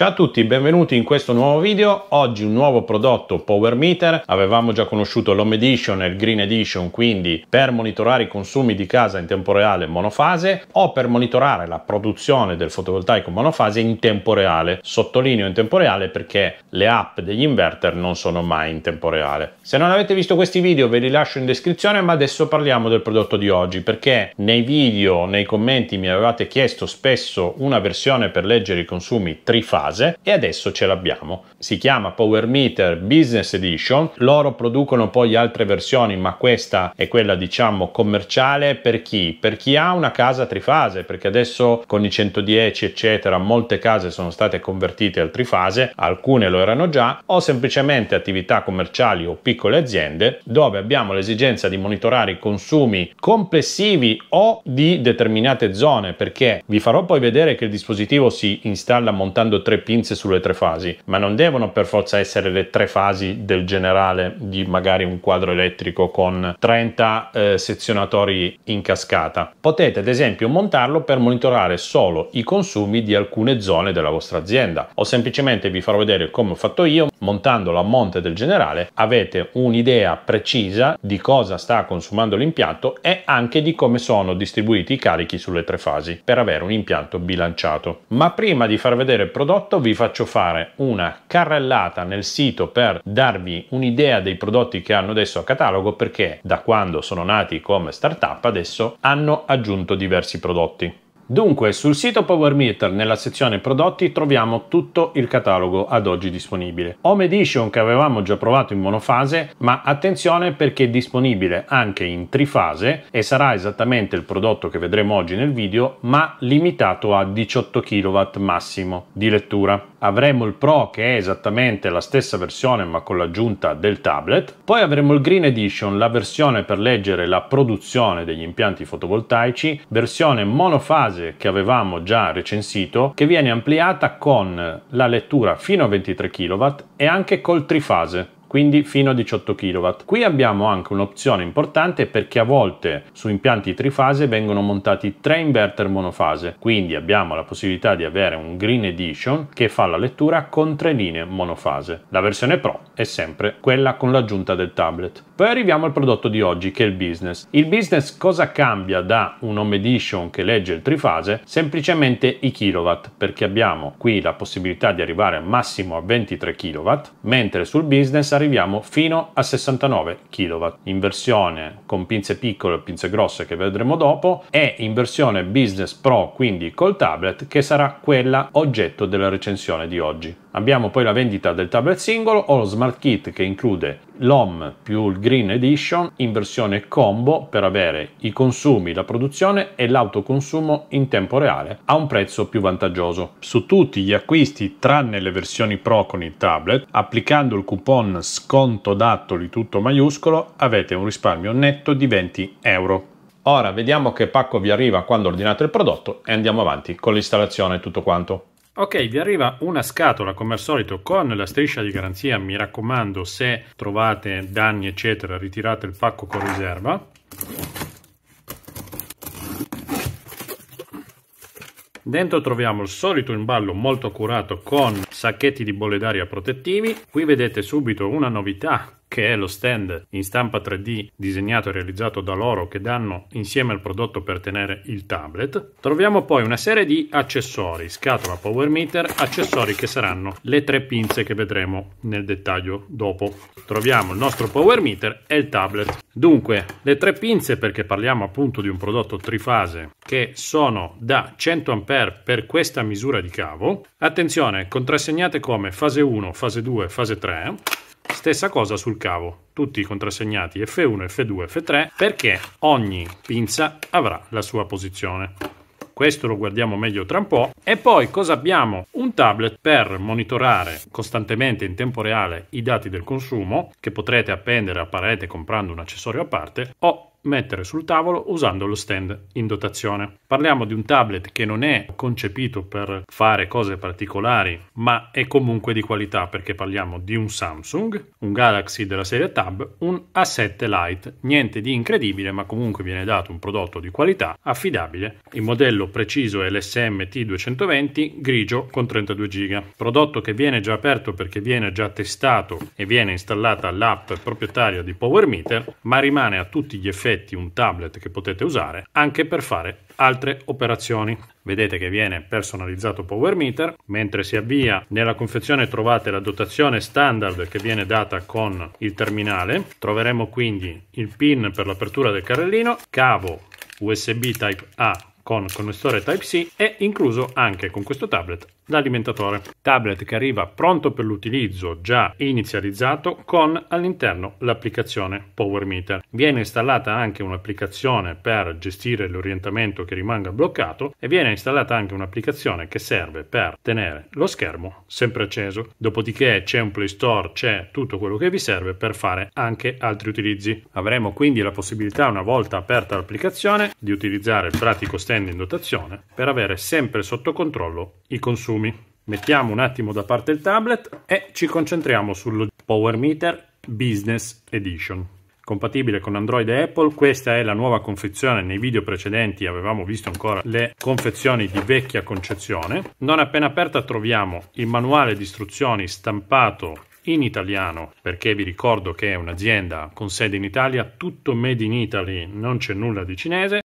Ciao a tutti, benvenuti in questo nuovo video. Oggi un nuovo prodotto Power Meter. Avevamo già conosciuto l'Home Edition e il Green Edition, quindi per monitorare i consumi di casa in tempo reale monofase o per monitorare la produzione del fotovoltaico monofase in tempo reale. Sottolineo in tempo reale perché le app degli inverter non sono mai in tempo reale. Se non avete visto questi video ve li lascio in descrizione, ma adesso parliamo del prodotto di oggi perché nei video, nei commenti mi avevate chiesto spesso una versione per leggere i consumi trifase base e adesso ce l'abbiamo. Si chiama Power Meter Business Edition, loro producono poi altre versioni ma questa è quella diciamo commerciale per chi? Per chi ha una casa trifase perché adesso con i 110 eccetera molte case sono state convertite al trifase, alcune lo erano già o semplicemente attività commerciali o piccole aziende dove abbiamo l'esigenza di monitorare i consumi complessivi o di determinate zone perché vi farò poi vedere che il dispositivo si installa montando tre pinze sulle tre fasi, ma non devono per forza essere le tre fasi del generale di magari un quadro elettrico con 30 eh, sezionatori in cascata. Potete ad esempio montarlo per monitorare solo i consumi di alcune zone della vostra azienda o semplicemente vi farò vedere come ho fatto io montandolo a monte del generale avete un'idea precisa di cosa sta consumando l'impianto e anche di come sono distribuiti i carichi sulle tre fasi per avere un impianto bilanciato. Ma prima di far vedere il prodotto prodotto vi faccio fare una carrellata nel sito per darvi un'idea dei prodotti che hanno adesso a catalogo perché da quando sono nati come startup adesso hanno aggiunto diversi prodotti. Dunque, sul sito Power Meter, nella sezione prodotti, troviamo tutto il catalogo ad oggi disponibile. Home Edition che avevamo già provato in monofase, ma attenzione perché è disponibile anche in trifase e sarà esattamente il prodotto che vedremo oggi nel video, ma limitato a 18 kW massimo di lettura avremo il Pro che è esattamente la stessa versione ma con l'aggiunta del tablet, poi avremo il Green Edition, la versione per leggere la produzione degli impianti fotovoltaici, versione monofase che avevamo già recensito, che viene ampliata con la lettura fino a 23 kW e anche col trifase quindi fino a 18 kW. Qui abbiamo anche un'opzione importante perché a volte su impianti trifase vengono montati tre inverter monofase, quindi abbiamo la possibilità di avere un Green Edition che fa la lettura con tre linee monofase. La versione Pro è sempre quella con l'aggiunta del tablet. Poi arriviamo al prodotto di oggi che è il business. Il business cosa cambia da un home edition che legge il trifase? Semplicemente i kilowatt perché abbiamo qui la possibilità di arrivare massimo a 23 kW mentre sul business arriviamo fino a 69 kW. In versione con pinze piccole e pinze grosse che vedremo dopo e in versione Business Pro, quindi col tablet, che sarà quella oggetto della recensione di oggi. Abbiamo poi la vendita del tablet singolo o lo Smart Kit che include l'OM più il Green Edition in versione combo per avere i consumi, la produzione e l'autoconsumo in tempo reale a un prezzo più vantaggioso. Su tutti gli acquisti tranne le versioni Pro con il tablet, applicando il coupon sconto dattoli tutto maiuscolo avete un risparmio netto di 20 euro. Ora vediamo che pacco vi arriva quando ordinate il prodotto e andiamo avanti con l'installazione e tutto quanto. Ok, vi arriva una scatola come al solito con la striscia di garanzia, mi raccomando se trovate danni eccetera ritirate il pacco con riserva. Dentro troviamo il solito imballo molto curato con sacchetti di bolle d'aria protettivi. Qui vedete subito una novità che è lo stand in stampa 3D disegnato e realizzato da loro che danno insieme al prodotto per tenere il tablet. Troviamo poi una serie di accessori, scatola power meter, accessori che saranno le tre pinze che vedremo nel dettaglio dopo. Troviamo il nostro power meter e il tablet. Dunque, le tre pinze perché parliamo appunto di un prodotto trifase che sono da 100 A per questa misura di cavo. Attenzione, contrassegnate come fase 1, fase 2, fase 3 Stessa cosa sul cavo, tutti contrassegnati F1, F2, F3 perché ogni pinza avrà la sua posizione. Questo lo guardiamo meglio tra un po'. E poi cosa abbiamo? Un tablet per monitorare costantemente in tempo reale i dati del consumo che potrete appendere a parete comprando un accessorio a parte o mettere sul tavolo usando lo stand in dotazione. Parliamo di un tablet che non è concepito per fare cose particolari, ma è comunque di qualità perché parliamo di un Samsung, un Galaxy della serie Tab, un A7 Lite, niente di incredibile, ma comunque viene dato un prodotto di qualità affidabile. Il modello preciso è l'SMT220 grigio con 32 GB, prodotto che viene già aperto perché viene già testato e viene installata l'app proprietaria di PowerMeter, ma rimane a tutti gli effetti effetti un tablet che potete usare anche per fare altre operazioni. Vedete che viene personalizzato Power Meter, mentre si avvia nella confezione trovate la dotazione standard che viene data con il terminale, troveremo quindi il pin per l'apertura del carrellino, cavo USB Type A con connessore Type-C e incluso anche con questo tablet l'alimentatore. Tablet che arriva pronto per l'utilizzo, già inizializzato con all'interno l'applicazione Power Meter. Viene installata anche un'applicazione per gestire l'orientamento che rimanga bloccato e viene installata anche un'applicazione che serve per tenere lo schermo sempre acceso. Dopodiché c'è un Play Store, c'è tutto quello che vi serve per fare anche altri utilizzi. Avremo quindi la possibilità una volta aperta l'applicazione di utilizzare il pratico stesso stand in dotazione per avere sempre sotto controllo i consumi. Mettiamo un attimo da parte il tablet e ci concentriamo sul Power Meter Business Edition. Compatibile con Android e Apple, questa è la nuova confezione. Nei video precedenti avevamo visto ancora le confezioni di vecchia concezione. Non appena aperta troviamo il manuale di istruzioni stampato in italiano, perché vi ricordo che è un'azienda con sede in Italia, tutto made in Italy, non c'è nulla di cinese.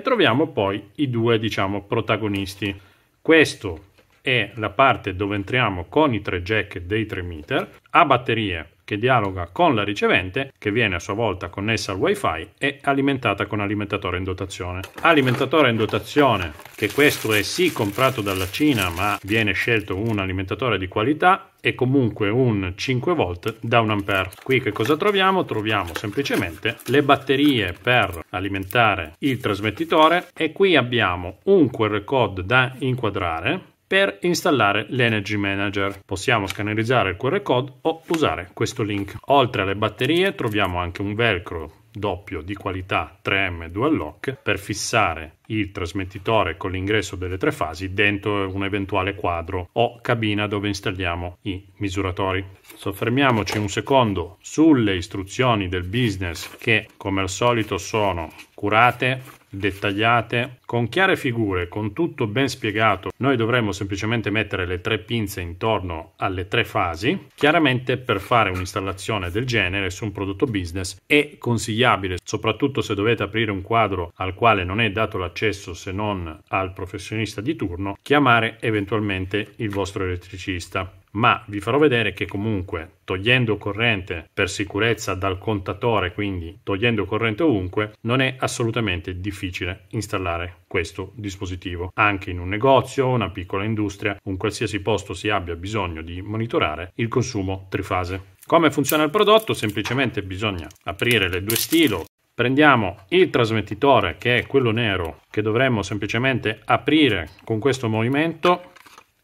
troviamo poi i due diciamo protagonisti. Questo è la parte dove entriamo con i tre jack dei 3 meter, a batterie che dialoga con la ricevente, che viene a sua volta connessa al wifi e alimentata con alimentatore in dotazione. Alimentatore in dotazione, che questo è sì comprato dalla Cina, ma viene scelto un alimentatore di qualità e comunque un 5 volt da 1 ampere. Qui che cosa troviamo? Troviamo semplicemente le batterie per alimentare il trasmettitore e qui abbiamo un QR code da inquadrare per installare l'Energy Manager. Possiamo scannerizzare il QR code o usare questo link. Oltre alle batterie troviamo anche un velcro doppio di qualità 3M Dual Lock per fissare il trasmettitore con l'ingresso delle tre fasi dentro un eventuale quadro o cabina dove installiamo i misuratori. Soffermiamoci un secondo sulle istruzioni del business che come al solito sono curate dettagliate, con chiare figure, con tutto ben spiegato. Noi dovremmo semplicemente mettere le tre pinze intorno alle tre fasi. Chiaramente per fare un'installazione del genere su un prodotto business è consigliabile, soprattutto se dovete aprire un quadro al quale non è dato l'accesso se non al professionista di turno, chiamare eventualmente il vostro elettricista ma vi farò vedere che comunque togliendo corrente per sicurezza dal contatore, quindi togliendo corrente ovunque, non è assolutamente difficile installare questo dispositivo. Anche in un negozio, una piccola industria, un qualsiasi posto si abbia bisogno di monitorare il consumo trifase. Come funziona il prodotto? Semplicemente bisogna aprire le due stilo, prendiamo il trasmettitore che è quello nero che dovremmo semplicemente aprire con questo movimento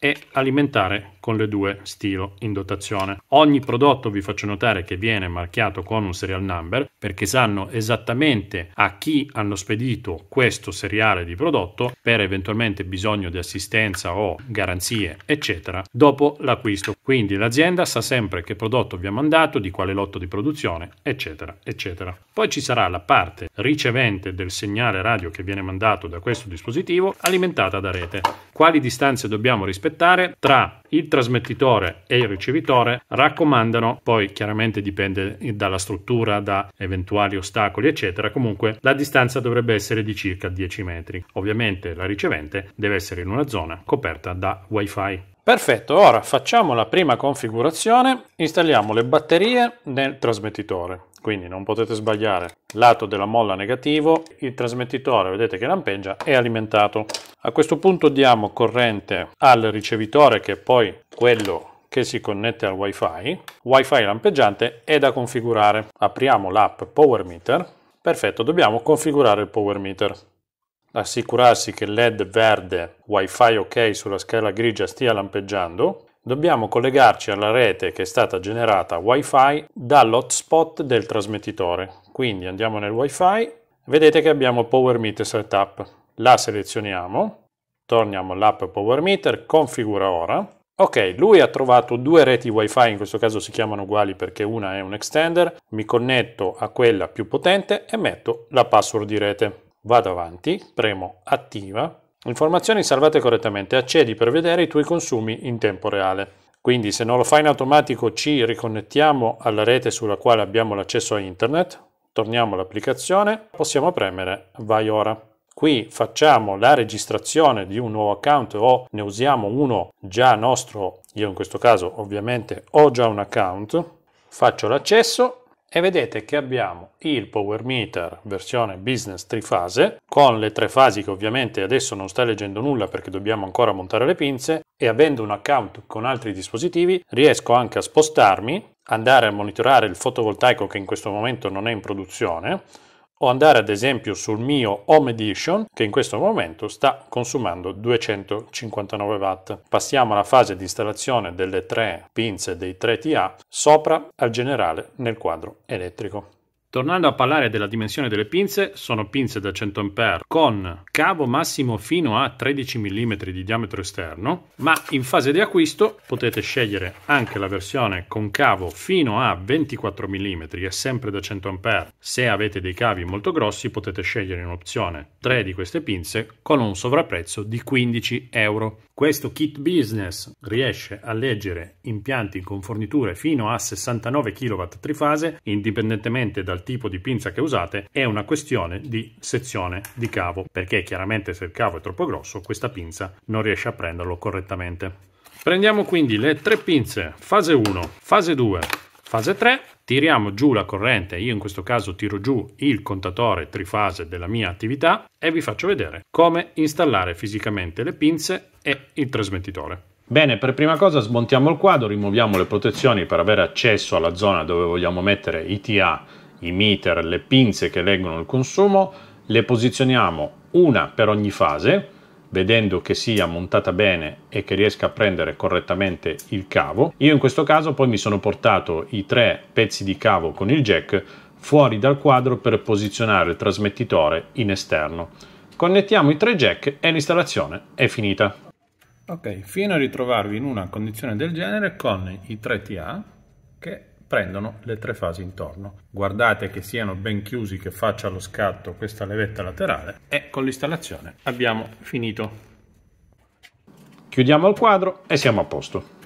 e alimentare con le due stilo in dotazione. Ogni prodotto vi faccio notare che viene marchiato con un serial number perché sanno esattamente a chi hanno spedito questo seriale di prodotto per eventualmente bisogno di assistenza o garanzie eccetera dopo l'acquisto. Quindi l'azienda sa sempre che prodotto vi ha mandato, di quale lotto di produzione eccetera eccetera. Poi ci sarà la parte ricevente del segnale radio che viene mandato da questo dispositivo alimentata da rete. Quali distanze dobbiamo rispettare tra il trasporto trasmettitore e il ricevitore raccomandano, poi chiaramente dipende dalla struttura, da eventuali ostacoli, eccetera, comunque la distanza dovrebbe essere di circa 10 metri. Ovviamente la ricevente deve essere in una zona coperta da wifi. Perfetto, ora facciamo la prima configurazione, installiamo le batterie nel trasmettitore quindi non potete sbagliare. Lato della molla negativo, il trasmettitore vedete che lampeggia, è alimentato. A questo punto diamo corrente al ricevitore che è poi quello che si connette al wifi, wifi lampeggiante è da configurare. Apriamo l'app Power Meter, perfetto, dobbiamo configurare il Power Meter. Assicurarsi che LED verde wifi OK sulla scala grigia stia lampeggiando dobbiamo collegarci alla rete che è stata generata wifi dall'hotspot del trasmettitore. Quindi andiamo nel wifi, vedete che abbiamo PowerMeter Setup. La selezioniamo, torniamo all'app PowerMeter, configura ora. Ok, lui ha trovato due reti wifi, in questo caso si chiamano uguali perché una è un extender, mi connetto a quella più potente e metto la password di rete. Vado avanti, premo attiva, Informazioni salvate correttamente. Accedi per vedere i tuoi consumi in tempo reale. Quindi se non lo fai in automatico ci riconnettiamo alla rete sulla quale abbiamo l'accesso a internet, torniamo all'applicazione, possiamo premere vai ora. Qui facciamo la registrazione di un nuovo account o ne usiamo uno già nostro, io in questo caso ovviamente ho già un account, faccio l'accesso e vedete che abbiamo il power meter versione business trifase con le tre fasi che ovviamente adesso non stai leggendo nulla perché dobbiamo ancora montare le pinze e avendo un account con altri dispositivi riesco anche a spostarmi andare a monitorare il fotovoltaico che in questo momento non è in produzione o andare ad esempio sul mio Home Edition che in questo momento sta consumando 259 watt. Passiamo alla fase di installazione delle tre pinze dei 3TA sopra al generale nel quadro elettrico. Tornando a parlare della dimensione delle pinze, sono pinze da 100 A con cavo massimo fino a 13 mm di diametro esterno, ma in fase di acquisto potete scegliere anche la versione con cavo fino a 24 mm, e sempre da 100 A. Se avete dei cavi molto grossi potete scegliere in opzione 3 di queste pinze con un sovrapprezzo di 15 euro. Questo kit business riesce a leggere impianti con forniture fino a 69 kW trifase, indipendentemente dal tipo di pinza che usate, è una questione di sezione di cavo, perché chiaramente se il cavo è troppo grosso questa pinza non riesce a prenderlo correttamente. Prendiamo quindi le tre pinze, fase 1, fase 2, fase 3 tiriamo giù la corrente, io in questo caso tiro giù il contatore trifase della mia attività e vi faccio vedere come installare fisicamente le pinze e il trasmettitore. Bene, per prima cosa smontiamo il quadro, rimuoviamo le protezioni per avere accesso alla zona dove vogliamo mettere i TA, i meter, le pinze che leggono il consumo, le posizioniamo una per ogni fase vedendo che sia montata bene e che riesca a prendere correttamente il cavo. Io in questo caso poi mi sono portato i tre pezzi di cavo con il jack fuori dal quadro per posizionare il trasmettitore in esterno. Connettiamo i tre jack e l'installazione è finita. Ok, fino a ritrovarvi in una condizione del genere con i tre TA che prendono le tre fasi intorno. Guardate che siano ben chiusi, che faccia lo scatto questa levetta laterale e con l'installazione abbiamo finito. Chiudiamo il quadro e siamo a posto.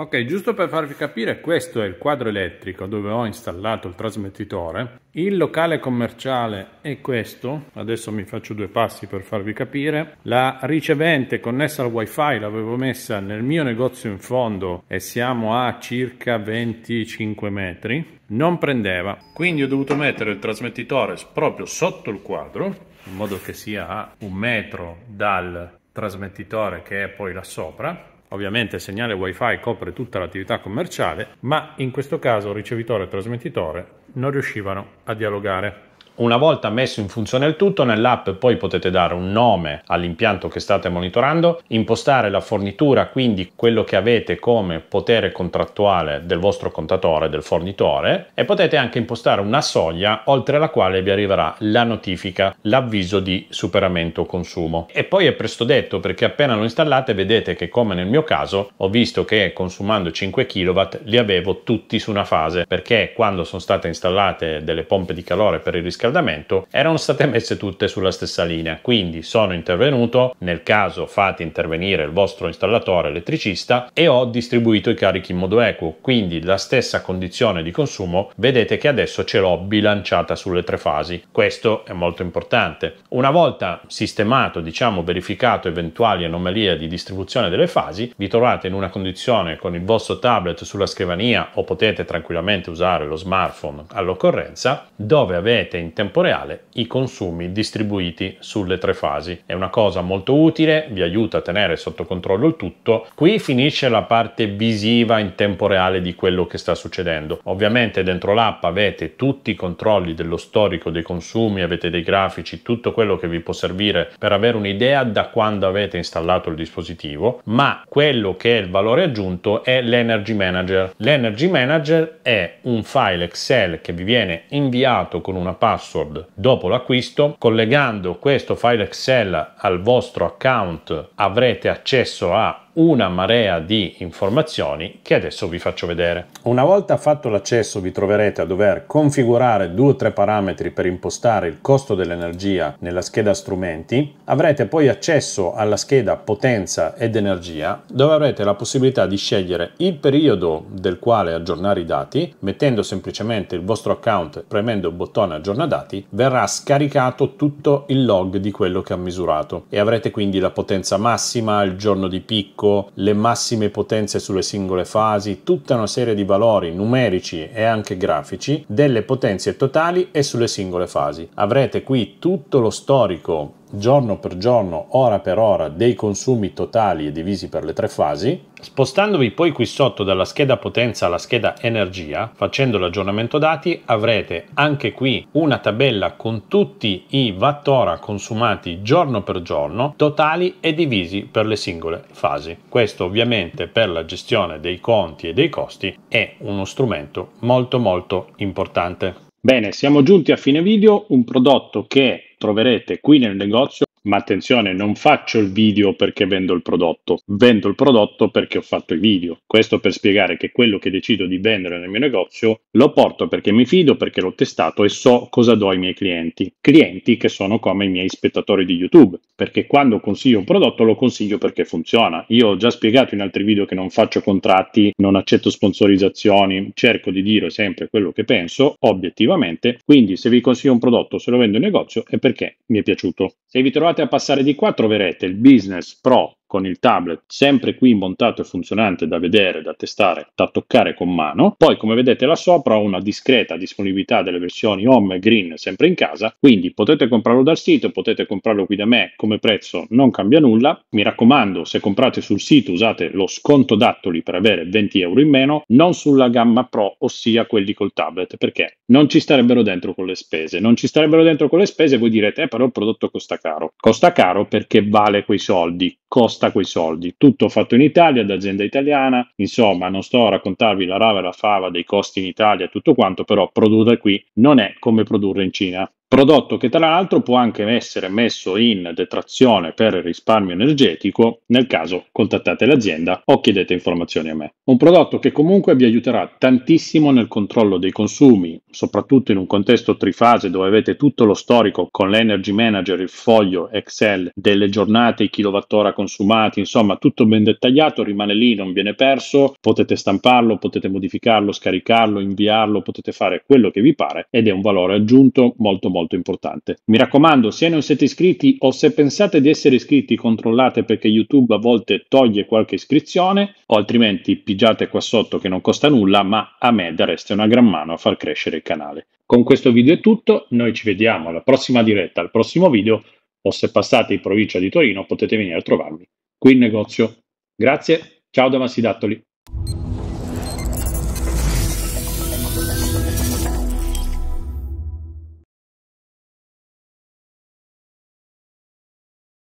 Ok, giusto per farvi capire, questo è il quadro elettrico dove ho installato il trasmettitore. Il locale commerciale è questo, adesso mi faccio due passi per farvi capire. La ricevente connessa al wifi l'avevo messa nel mio negozio in fondo e siamo a circa 25 metri. Non prendeva, quindi ho dovuto mettere il trasmettitore proprio sotto il quadro, in modo che sia a un metro dal trasmettitore che è poi là sopra Ovviamente il segnale wifi copre tutta l'attività commerciale, ma in questo caso ricevitore e trasmettitore non riuscivano a dialogare. Una volta messo in funzione il tutto, nell'app poi potete dare un nome all'impianto che state monitorando, impostare la fornitura, quindi quello che avete come potere contrattuale del vostro contatore, del fornitore, e potete anche impostare una soglia oltre la quale vi arriverà la notifica, l'avviso di superamento consumo. E poi è presto detto perché appena lo installate vedete che come nel mio caso ho visto che consumando 5 kW li avevo tutti su una fase perché quando sono state installate delle pompe di calore per il riscaldamento riscaldamento erano state messe tutte sulla stessa linea. Quindi sono intervenuto, nel caso fate intervenire il vostro installatore elettricista e ho distribuito i carichi in modo equo. Quindi la stessa condizione di consumo vedete che adesso ce l'ho bilanciata sulle tre fasi. Questo è molto importante. Una volta sistemato, diciamo verificato eventuali anomalie di distribuzione delle fasi, vi trovate in una condizione con il vostro tablet sulla scrivania o potete tranquillamente usare lo smartphone all'occorrenza dove avete intervenuto tempo reale i consumi distribuiti sulle tre fasi. È una cosa molto utile, vi aiuta a tenere sotto controllo il tutto. Qui finisce la parte visiva in tempo reale di quello che sta succedendo. Ovviamente dentro l'app avete tutti i controlli dello storico dei consumi, avete dei grafici, tutto quello che vi può servire per avere un'idea da quando avete installato il dispositivo, ma quello che è il valore aggiunto è l'Energy Manager. L'Energy Manager è un file Excel che vi viene inviato con una password password dopo l'acquisto. Collegando questo file Excel al vostro account avrete accesso a una marea di informazioni che adesso vi faccio vedere. Una volta fatto l'accesso vi troverete a dover configurare due o tre parametri per impostare il costo dell'energia nella scheda strumenti. Avrete poi accesso alla scheda potenza ed energia dove avrete la possibilità di scegliere il periodo del quale aggiornare i dati mettendo semplicemente il vostro account premendo il bottone aggiorna dati verrà scaricato tutto il log di quello che ha misurato e avrete quindi la potenza massima, il giorno di picco blocco, le massime potenze sulle singole fasi, tutta una serie di valori numerici e anche grafici delle potenze totali e sulle singole fasi. Avrete qui tutto lo storico giorno per giorno, ora per ora, dei consumi totali e divisi per le tre fasi. Spostandovi poi qui sotto dalla scheda potenza alla scheda energia, facendo l'aggiornamento dati, avrete anche qui una tabella con tutti i watt-ora consumati giorno per giorno, totali e divisi per le singole fasi. Questo ovviamente per la gestione dei conti e dei costi è uno strumento molto molto importante. Bene, siamo giunti a fine video, un prodotto che troverete qui nel negozio ma attenzione, non faccio il video perché vendo il prodotto, vendo il prodotto perché ho fatto i video. Questo per spiegare che quello che decido di vendere nel mio negozio lo porto perché mi fido, perché l'ho testato e so cosa do ai miei clienti. Clienti che sono come i miei spettatori di YouTube, perché quando consiglio un prodotto lo consiglio perché funziona. Io ho già spiegato in altri video che non faccio contratti, non accetto sponsorizzazioni, cerco di dire sempre quello che penso obiettivamente. Quindi se vi consiglio un prodotto, se lo vendo in negozio è perché mi è piaciuto. Se vi trovate provate a passare di qua, troverete il Business Pro con il tablet, sempre qui montato e funzionante da vedere, da testare, da toccare con mano. Poi come vedete là sopra ho una discreta disponibilità delle versioni home e green sempre in casa, quindi potete comprarlo dal sito, potete comprarlo qui da me, come prezzo non cambia nulla. Mi raccomando, se comprate sul sito usate lo sconto dattoli per avere 20 euro in meno, non sulla gamma Pro, ossia quelli col tablet, perché non ci starebbero dentro con le spese. Non ci starebbero dentro con le spese voi direte, eh però il prodotto costa caro. Costa caro perché vale quei soldi, costa costa quei soldi. Tutto fatto in Italia, da azienda italiana, insomma non sto a raccontarvi la rava e la fava dei costi in Italia e tutto quanto, però produrre qui non è come produrre in Cina. Prodotto che tra l'altro può anche essere messo in detrazione per il risparmio energetico nel caso contattate l'azienda o chiedete informazioni a me. Un prodotto che comunque vi aiuterà tantissimo nel controllo dei consumi, soprattutto in un contesto trifase dove avete tutto lo storico con l'Energy Manager, il foglio Excel delle giornate, i kilowattora consumati, insomma tutto ben dettagliato, rimane lì, non viene perso, potete stamparlo, potete modificarlo, scaricarlo, inviarlo, potete fare quello che vi pare ed è un valore aggiunto molto molto molto importante. Mi raccomando, se non siete iscritti o se pensate di essere iscritti, controllate perché YouTube a volte toglie qualche iscrizione o altrimenti pigiate qua sotto che non costa nulla, ma a me dareste una gran mano a far crescere il canale. Con questo video è tutto, noi ci vediamo alla prossima diretta, al prossimo video o se passate in provincia di Torino potete venire a trovarmi qui in negozio. Grazie, ciao da Massidattoli.